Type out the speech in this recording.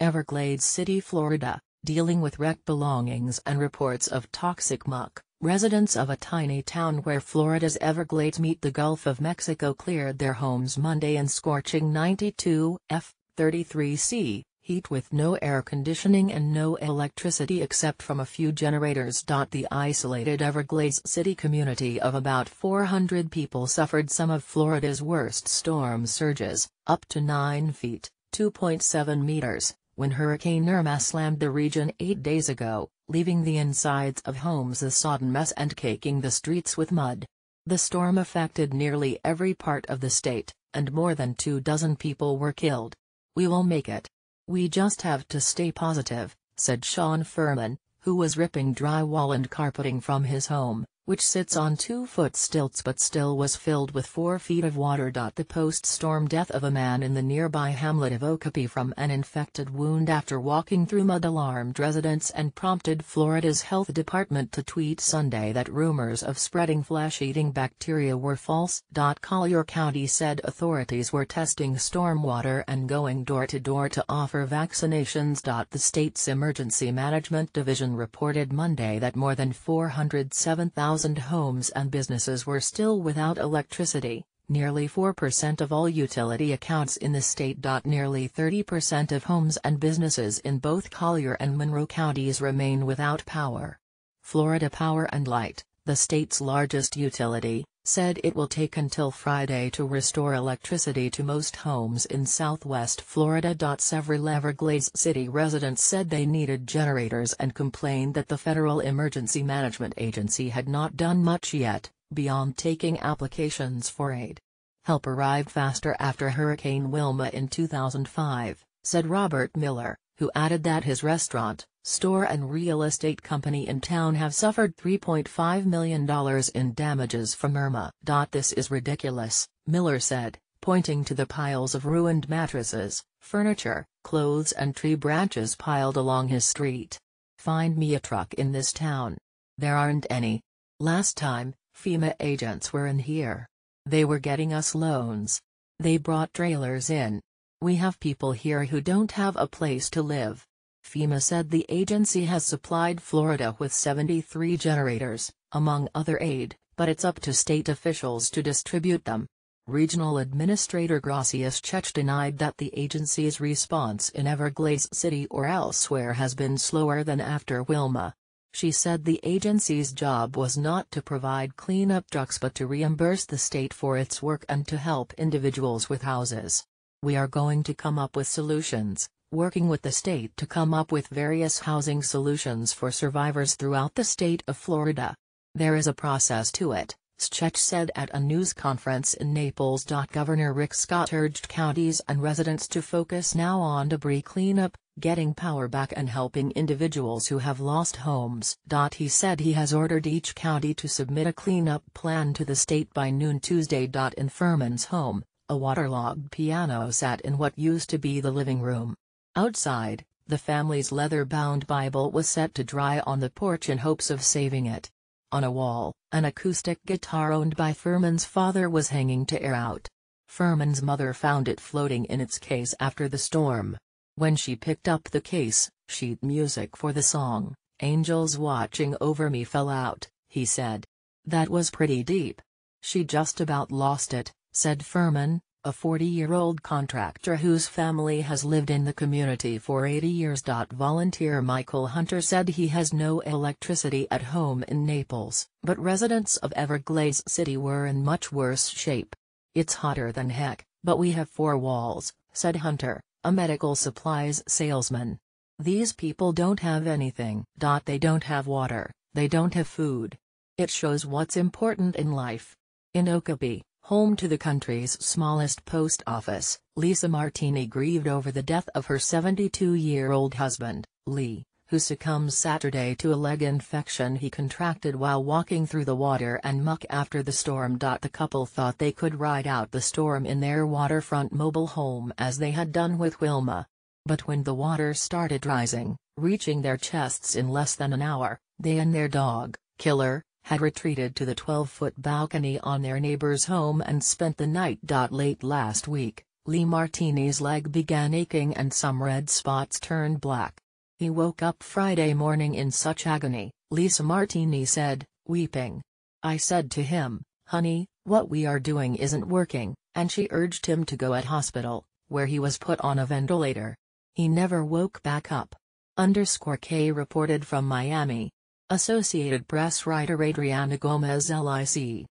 Everglades City, Florida, dealing with wrecked belongings and reports of toxic muck. Residents of a tiny town where Florida's Everglades meet the Gulf of Mexico cleared their homes Monday in scorching 92 F 33 C heat with no air conditioning and no electricity except from a few generators. The isolated Everglades city community of about 400 people suffered some of Florida's worst storm surges, up to 9 feet 2.7 meters when Hurricane Irma slammed the region eight days ago, leaving the insides of homes a sodden mess and caking the streets with mud. The storm affected nearly every part of the state, and more than two dozen people were killed. We will make it. We just have to stay positive, said Sean Furman, who was ripping drywall and carpeting from his home, which sits on two-foot stilts but still was filled with four feet of water. The post-storm death of a man in the nearby hamlet of Okapi from an infected wound after walking through mud alarmed residents and prompted Florida's health department to tweet Sunday that rumors of spreading flesh-eating bacteria were false. Collier County said authorities were testing stormwater and going door-to-door -to, -door to offer vaccinations. The state's Emergency Management Division reported Monday that more than 407,000 2,000 homes and businesses were still without electricity, nearly 4% of all utility accounts in the state. Nearly 30% of homes and businesses in both Collier and Monroe counties remain without power. Florida Power and Light, the state's largest utility, said it will take until Friday to restore electricity to most homes in southwest Florida. Several Everglades City residents said they needed generators and complained that the Federal Emergency Management Agency had not done much yet, beyond taking applications for aid. Help arrived faster after Hurricane Wilma in 2005, said Robert Miller, who added that his restaurant, store and real estate company in town have suffered $3.5 million in damages from Irma. This is ridiculous, Miller said, pointing to the piles of ruined mattresses, furniture, clothes and tree branches piled along his street. Find me a truck in this town. There aren't any. Last time, FEMA agents were in here. They were getting us loans. They brought trailers in. We have people here who don't have a place to live. FEMA said the agency has supplied Florida with 73 generators, among other aid, but it's up to state officials to distribute them. Regional Administrator Gracias Chech denied that the agency's response in Everglades City or elsewhere has been slower than after Wilma. She said the agency's job was not to provide cleanup trucks but to reimburse the state for its work and to help individuals with houses. We are going to come up with solutions, working with the state to come up with various housing solutions for survivors throughout the state of Florida. There is a process to it, Schech said at a news conference in Naples. Governor Rick Scott urged counties and residents to focus now on debris cleanup, getting power back and helping individuals who have lost homes. He said he has ordered each county to submit a cleanup plan to the state by noon Tuesday. In Furman's home, a waterlogged piano sat in what used to be the living room. Outside, the family's leather-bound Bible was set to dry on the porch in hopes of saving it. On a wall, an acoustic guitar owned by Furman's father was hanging to air out. Furman's mother found it floating in its case after the storm. When she picked up the case, sheet music for the song, Angels Watching Over Me fell out, he said. That was pretty deep. She just about lost it, said Furman, a 40-year-old contractor whose family has lived in the community for 80 years. Volunteer Michael Hunter said he has no electricity at home in Naples, but residents of Everglades City were in much worse shape. It's hotter than heck, but we have four walls, said Hunter, a medical supplies salesman. These people don't have anything. They don't have water, they don't have food. It shows what's important in life. In Okabe, Home to the country's smallest post office, Lisa Martini grieved over the death of her 72-year-old husband, Lee, who succumbed Saturday to a leg infection he contracted while walking through the water and muck after the storm. The couple thought they could ride out the storm in their waterfront mobile home as they had done with Wilma. But when the water started rising, reaching their chests in less than an hour, they and their dog, Killer, had retreated to the 12-foot balcony on their neighbor's home and spent the night. Late last week, Lee Martini's leg began aching and some red spots turned black. He woke up Friday morning in such agony, Lisa Martini said, weeping. I said to him, honey, what we are doing isn't working, and she urged him to go at hospital, where he was put on a ventilator. He never woke back up. Underscore K reported from Miami. Associated Press writer Adriana Gomez Lic.